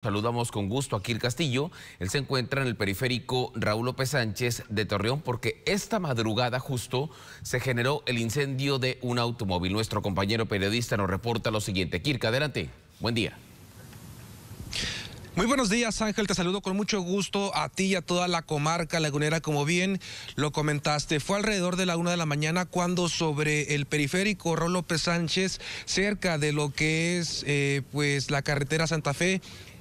Saludamos con gusto a Kir Castillo. Él se encuentra en el periférico Raúl López Sánchez de Torreón porque esta madrugada justo se generó el incendio de un automóvil. Nuestro compañero periodista nos reporta lo siguiente. Kirk, adelante. Buen día. Muy buenos días Ángel, te saludo con mucho gusto a ti y a toda la comarca lagunera, como bien lo comentaste, fue alrededor de la una de la mañana cuando sobre el periférico Raúl López Sánchez, cerca de lo que es eh, pues la carretera Santa Fe,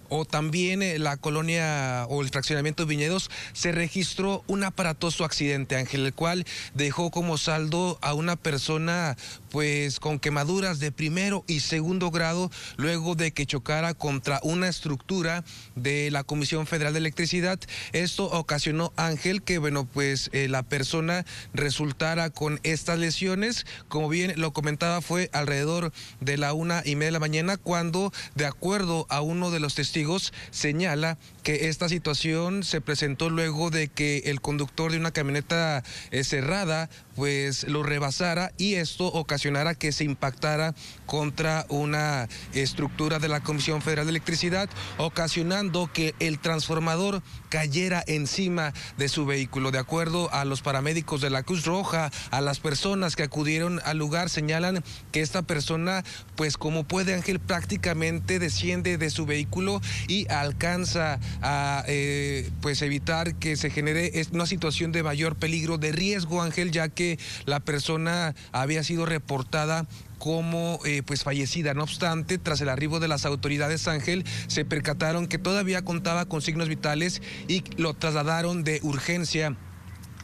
o también eh, la colonia o el fraccionamiento de Viñedos, se registró un aparatoso accidente, Ángel, el cual dejó como saldo a una persona pues con quemaduras de primero y segundo grado luego de que chocara contra una estructura de la Comisión Federal de Electricidad. Esto ocasionó, Ángel, que bueno, pues eh, la persona resultara con estas lesiones. Como bien lo comentaba, fue alrededor de la una y media de la mañana cuando, de acuerdo a uno de los testigos, señala que esta situación se presentó luego de que el conductor de una camioneta eh, cerrada pues lo rebasara y esto ocasionara que se impactara contra una estructura de la Comisión Federal de Electricidad, ocasionando que el transformador cayera encima de su vehículo. De acuerdo a los paramédicos de la Cruz Roja, a las personas que acudieron al lugar señalan que esta persona, pues como puede Ángel, prácticamente desciende de su vehículo y alcanza a eh, pues evitar que se genere una situación de mayor peligro, de riesgo, Ángel, ya que la persona había sido reportada como eh, pues fallecida. No obstante, tras el arribo de las autoridades Ángel, se percataron que todavía contaba con signos vitales y lo trasladaron de urgencia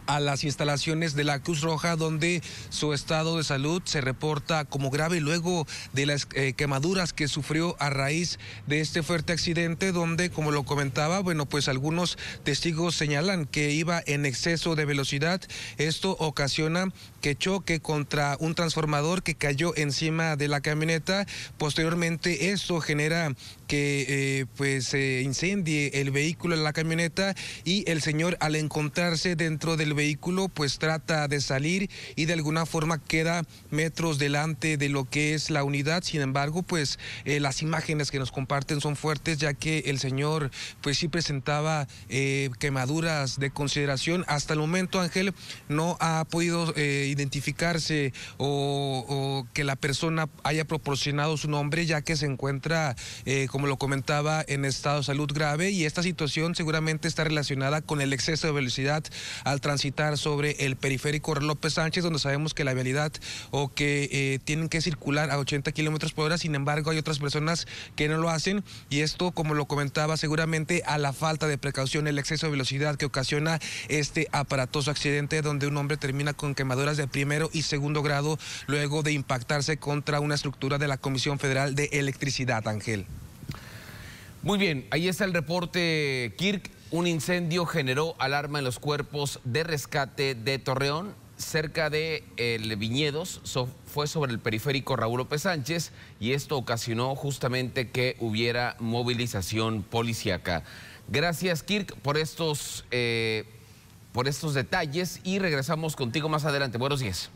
a las instalaciones de la Cruz Roja, donde su estado de salud se reporta como grave luego de las eh, quemaduras que sufrió a raíz de este fuerte accidente, donde, como lo comentaba, bueno, pues algunos testigos señalan que iba en exceso de velocidad. Esto ocasiona que choque contra un transformador que cayó encima de la camioneta. Posteriormente, esto genera que eh, pues se incendie el vehículo en la camioneta y el señor al encontrarse dentro del vehículo pues trata de salir y de alguna forma queda metros delante de lo que es la unidad. Sin embargo, pues eh, las imágenes que nos comparten son fuertes ya que el señor pues sí presentaba eh, quemaduras de consideración. Hasta el momento, Ángel, no ha podido identificarse o, o, que la persona haya proporcionado su nombre ya que se encuentra como como lo comentaba, en estado de salud grave y esta situación seguramente está relacionada con el exceso de velocidad al transitar sobre el periférico López Sánchez, donde sabemos que la vialidad o que eh, tienen que circular a 80 kilómetros por hora, sin embargo hay otras personas que no lo hacen y esto, como lo comentaba, seguramente a la falta de precaución, el exceso de velocidad que ocasiona este aparatoso accidente donde un hombre termina con quemaduras de primero y segundo grado luego de impactarse contra una estructura de la Comisión Federal de Electricidad, Ángel. Muy bien, ahí está el reporte, Kirk. Un incendio generó alarma en los cuerpos de rescate de Torreón, cerca de el Viñedos, fue sobre el periférico Raúl López Sánchez y esto ocasionó justamente que hubiera movilización policíaca. Gracias, Kirk, por estos, eh, por estos detalles y regresamos contigo más adelante. Buenos días.